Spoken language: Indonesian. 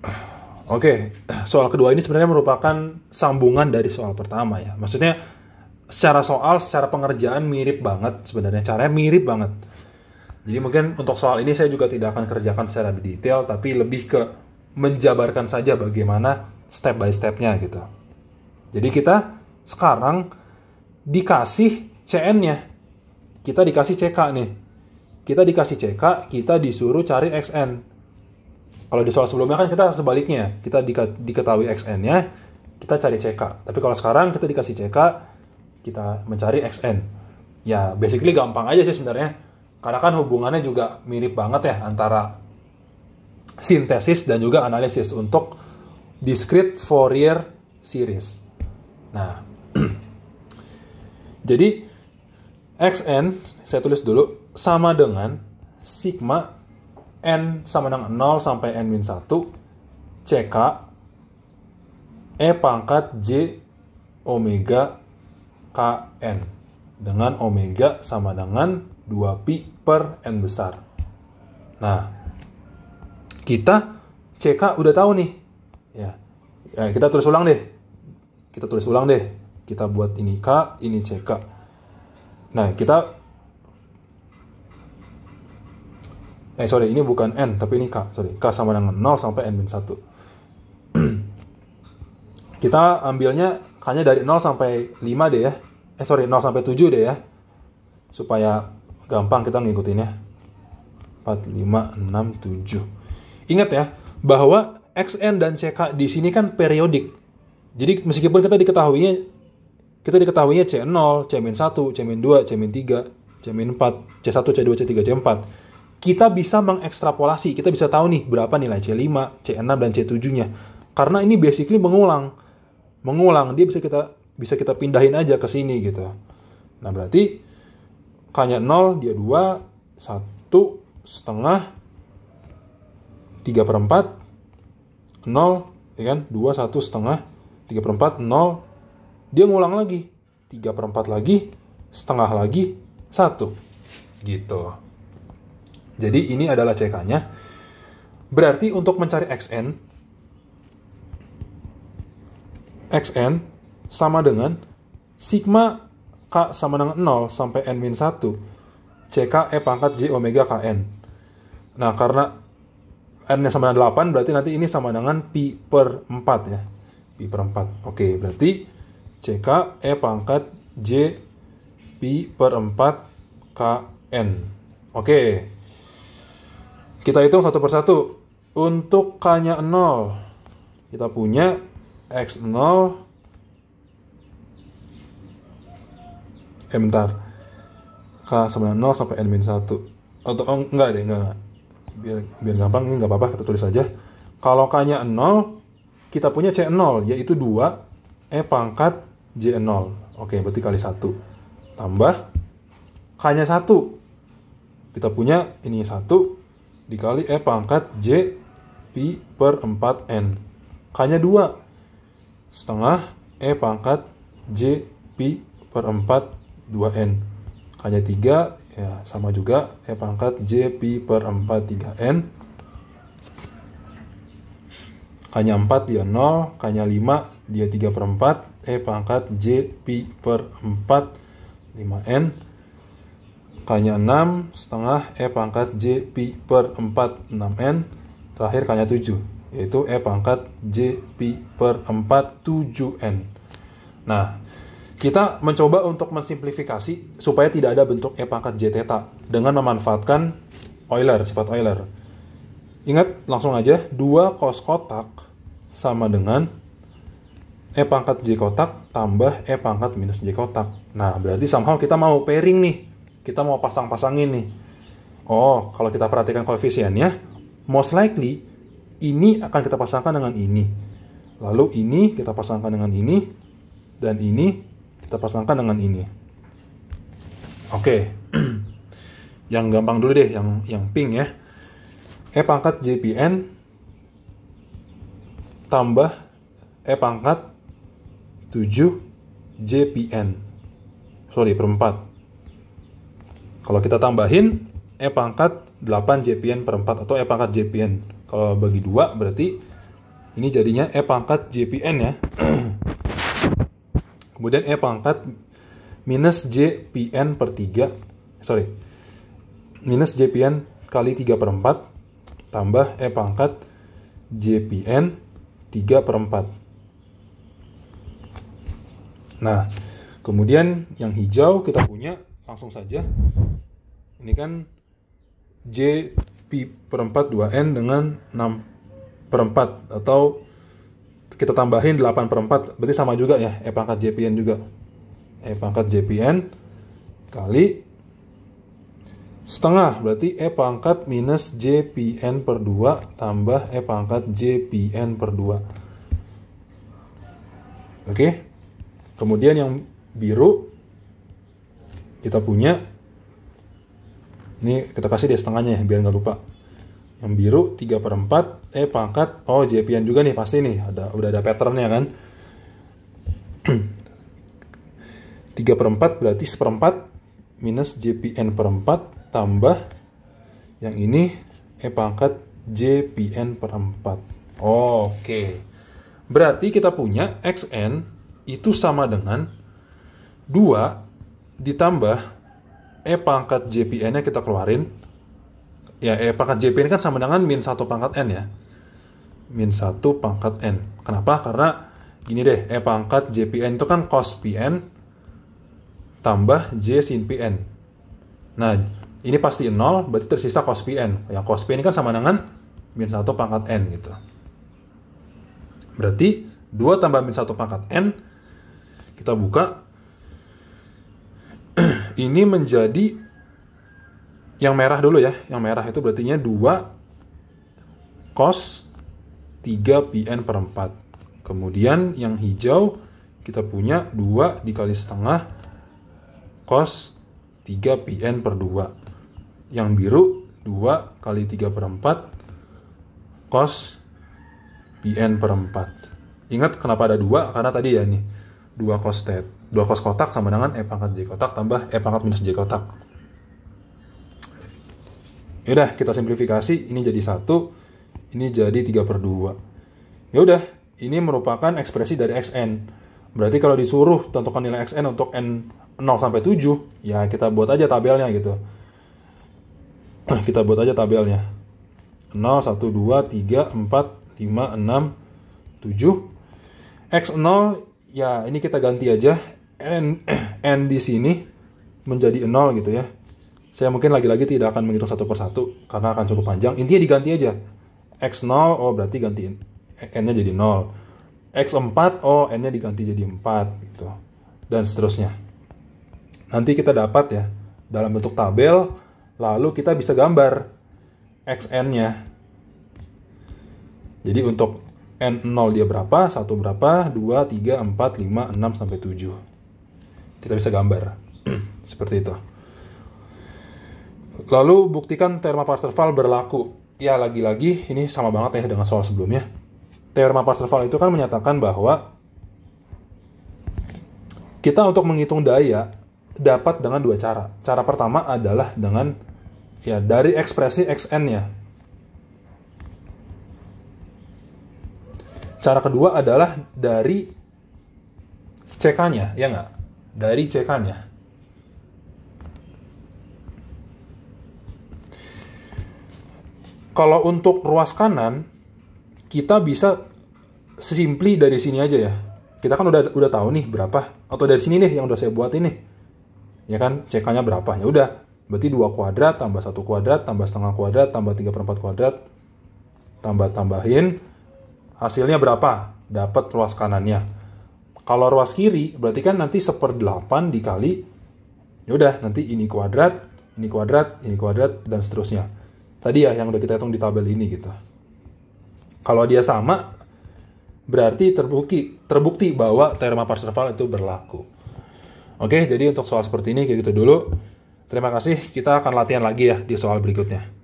Oke, okay. soal kedua ini sebenarnya merupakan sambungan dari soal pertama ya. Maksudnya secara soal, secara pengerjaan mirip banget sebenarnya. Caranya mirip banget. Jadi mungkin untuk soal ini saya juga tidak akan kerjakan secara detail, tapi lebih ke menjabarkan saja bagaimana step by stepnya gitu. Jadi kita sekarang dikasih CN-nya. Kita dikasih CK nih. Kita dikasih CK, kita disuruh cari XN. Kalau di soal sebelumnya kan kita sebaliknya, ya. kita diketahui xn ya, kita cari ck. Tapi kalau sekarang kita dikasih ck, kita mencari xn. Ya basically gampang aja sih sebenarnya. Karena kan hubungannya juga mirip banget ya antara sintesis dan juga analisis untuk discrete Fourier series. Nah, jadi xn saya tulis dulu sama dengan sigma n sama dengan 0 sampai n min 1 ck e pangkat j omega kn dengan omega sama dengan 2pi per n besar. Nah, kita ck udah tahu nih. Ya. ya kita tulis ulang deh. Kita tulis ulang deh. Kita buat ini k, ini ck. Nah, kita eh sorry ini bukan n tapi ini k sorry k sama dengan 0 sampai n 1 kita ambilnya hanya dari 0 sampai 5 deh ya eh sorry 0 sampai 7 deh ya supaya gampang kita ya 4, 5, 6, 7 ingat ya bahwa xn dan ck di sini kan periodik jadi meskipun kita diketahuinya kita diketahuinya c0, c-1, c-2, c-3, C-4, C1, C2, C3, C4 kita bisa mengekstrapolasi, kita bisa tahu nih berapa nilai C5, C6 dan C7-nya. Karena ini basically mengulang. Mengulang, dia bisa kita bisa kita pindahin aja ke sini gitu. Nah, berarti K-nya 0, dia 2, 1 setengah 3 per 4 0, ya kan? 2, 1 setengah 3 per 4, 0 dia ngulang lagi 3 per 4 lagi setengah lagi 1 gitu jadi hmm. ini adalah CK-nya. Berarti untuk mencari XN, XN sama dengan sigma K sama dengan 0 sampai N-1 CK E pangkat J omega KN. Nah, karena N-nya sama dengan 8, berarti nanti ini sama dengan Pi per 4 ya. Pi per 4. Oke, berarti CK E pangkat J Pi per 4 KN. Oke. Kita hitung satu persatu. Untuk K-nya 0, kita punya X0. Eh bentar. K sama 0 sampai N-1. Atau oh, enggak deh, enggak. Biar, biar gampang, ini enggak apa-apa, kita tulis aja. Kalau K-nya 0, kita punya C0, yaitu 2 E pangkat J0. Oke, berarti kali 1. Tambah K-nya 1. Kita punya ini 1, dikali E pangkat J Pi per 4N. K-nya 2. Setengah E pangkat J Pi per 4 2N. K-nya 3. Ya, sama juga E pangkat J Pi per 4 3N. K-nya 4 dia 0, K-nya 5 dia 3 per 4, E pangkat J Pi per 4 5N. K-nya 6, setengah E pangkat J pi per 4 6N, terakhir K-nya 7, yaitu E pangkat J pi per 4 7N. Nah, kita mencoba untuk mensimplifikasi supaya tidak ada bentuk E pangkat J theta dengan memanfaatkan Euler, sifat Euler. Ingat, langsung aja, 2 cos kotak sama dengan E pangkat J kotak tambah E pangkat minus J kotak. Nah, berarti somehow kita mau pairing nih kita mau pasang-pasangin nih. Oh, kalau kita perhatikan koefisiennya, most likely ini akan kita pasangkan dengan ini. Lalu ini kita pasangkan dengan ini, dan ini kita pasangkan dengan ini. Oke, okay. yang gampang dulu deh, yang yang pink ya. E pangkat JPN tambah E pangkat 7 JPN. Sorry, perempat. Kalau kita tambahin E pangkat 8 JPN per 4 atau E pangkat JPN. Kalau bagi 2 berarti ini jadinya E pangkat JPN ya. Kemudian E pangkat minus JPN per 3. Sorry. Minus JPN kali 3 per 4 tambah E pangkat JPN 3 per 4. Nah, kemudian yang hijau kita punya langsung saja ini kan J P perempat 2N dengan 6 perempat atau kita tambahin 8 perempat berarti sama juga ya E pangkat JPN juga E pangkat JPN kali setengah berarti E pangkat minus JPN per 2 tambah E pangkat JPN per 2 oke kemudian yang biru kita punya ini kita kasih dia setengahnya ya, biar nggak lupa. Yang biru 3 per 4, eh pangkat, oh JPN juga nih pasti nih, ada udah ada patternnya kan. 3 per 4 berarti 4, minus JPN per 4 tambah yang ini E pangkat JPN per 4. Oh, Oke. Okay. Berarti kita punya XN itu sama dengan 2 ditambah E pangkat JPN-nya kita keluarin. Ya, E pangkat JPN kan sama dengan min 1 pangkat N ya. Min 1 pangkat N. Kenapa? Karena gini deh, E pangkat JPN itu kan cos PN tambah J sin PN. Nah, ini pasti 0, berarti tersisa cos PN. Ya, cos PN kan sama dengan min 1 pangkat N gitu. Berarti 2 tambah min 1 pangkat N, kita buka ini menjadi yang merah dulu ya. Yang merah itu berarti 2 cos 3 Pn per 4. Kemudian yang hijau kita punya 2 dikali setengah cos 3 Pn per 2. Yang biru 2 kali 3 per 4 cos Pn per 4. Ingat kenapa ada 2? Karena tadi ya nih 2 cos theta 2 cos kotak sama dengan E pangkat J kotak tambah E pangkat minus J kotak. Yaudah, kita simplifikasi. Ini jadi 1, ini jadi 3 per 2. Yaudah, ini merupakan ekspresi dari Xn. Berarti kalau disuruh tentukan nilai Xn untuk N 0 sampai 7, ya kita buat aja tabelnya gitu. kita buat aja tabelnya. 0, 1, 2, 3, 4, 5, 6, 7. X0, ya ini kita ganti aja n n di sini menjadi nol gitu ya. Saya mungkin lagi-lagi tidak akan menghitung satu persatu karena akan cukup panjang. Intinya diganti aja. X0, oh berarti gantiin n-nya jadi 0. X4, oh n-nya diganti jadi 4 gitu. Dan seterusnya. Nanti kita dapat ya dalam bentuk tabel lalu kita bisa gambar xn-nya. Jadi untuk n0 dia berapa? 1 berapa? 2 3 4 5 6 sampai 7 kita bisa gambar seperti itu lalu buktikan terma parserval berlaku ya lagi-lagi ini sama banget ya dengan soal sebelumnya terma parserval itu kan menyatakan bahwa kita untuk menghitung daya dapat dengan dua cara cara pertama adalah dengan ya dari ekspresi xn ya cara kedua adalah dari CK-nya, ya nggak? dari CK-nya. Kalau untuk ruas kanan, kita bisa simply dari sini aja ya. Kita kan udah udah tahu nih berapa atau dari sini nih yang udah saya buat ini. Ya kan CK-nya berapa? Ya udah, berarti 2 kuadrat tambah 1 kuadrat tambah setengah kuadrat tambah 3 per kuadrat tambah tambahin hasilnya berapa? Dapat ruas kanannya. Kalau ruas kiri, berarti kan nanti seperdelapan dikali, ya udah nanti ini kuadrat, ini kuadrat, ini kuadrat, dan seterusnya. Tadi ya yang udah kita hitung di tabel ini gitu. Kalau dia sama, berarti terbukti terbukti bahwa teorema Parseval itu berlaku. Oke, jadi untuk soal seperti ini kayak gitu dulu. Terima kasih, kita akan latihan lagi ya di soal berikutnya.